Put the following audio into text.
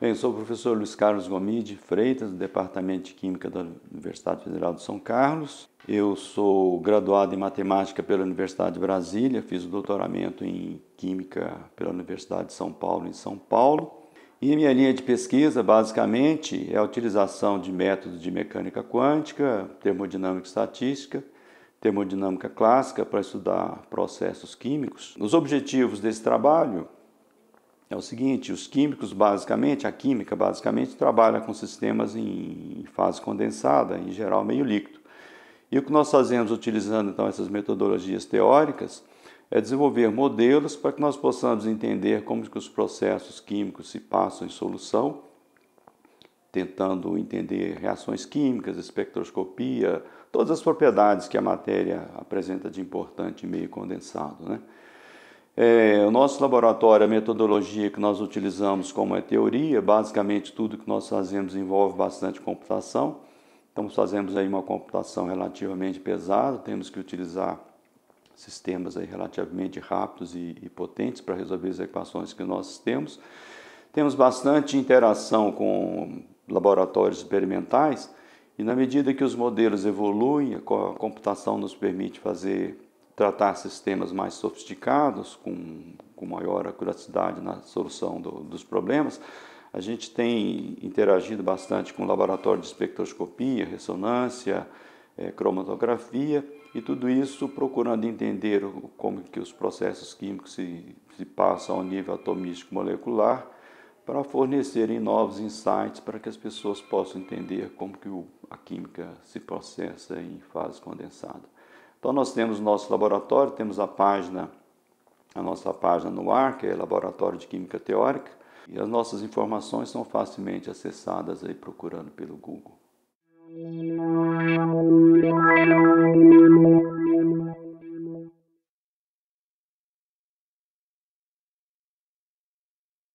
Bem, eu sou o professor Luiz Carlos Gomide Freitas, do Departamento de Química da Universidade Federal de São Carlos. Eu sou graduado em Matemática pela Universidade de Brasília, fiz o doutoramento em Química pela Universidade de São Paulo, em São Paulo. E minha linha de pesquisa, basicamente, é a utilização de métodos de mecânica quântica, termodinâmica e estatística, termodinâmica clássica para estudar processos químicos. Os objetivos desse trabalho é o seguinte: os químicos, basicamente, a química, basicamente, trabalha com sistemas em fase condensada, em geral meio líquido. E o que nós fazemos utilizando então essas metodologias teóricas é desenvolver modelos para que nós possamos entender como que os processos químicos se passam em solução tentando entender reações químicas, espectroscopia, todas as propriedades que a matéria apresenta de importante em meio condensado. Né? É, o nosso laboratório, a metodologia que nós utilizamos como é teoria, basicamente tudo que nós fazemos envolve bastante computação. Então fazemos aí uma computação relativamente pesada, temos que utilizar sistemas aí relativamente rápidos e, e potentes para resolver as equações que nós temos. Temos bastante interação com laboratórios experimentais, e na medida que os modelos evoluem, a computação nos permite fazer tratar sistemas mais sofisticados, com, com maior acuracidade na solução do, dos problemas, a gente tem interagido bastante com laboratórios de espectroscopia, ressonância, é, cromatografia e tudo isso procurando entender como que os processos químicos se, se passam ao nível atomístico molecular para fornecerem novos insights para que as pessoas possam entender como que a química se processa em fase condensada. Então nós temos nosso laboratório, temos a página, a nossa página no ar, que é Laboratório de Química Teórica, e as nossas informações são facilmente acessadas aí procurando pelo Google.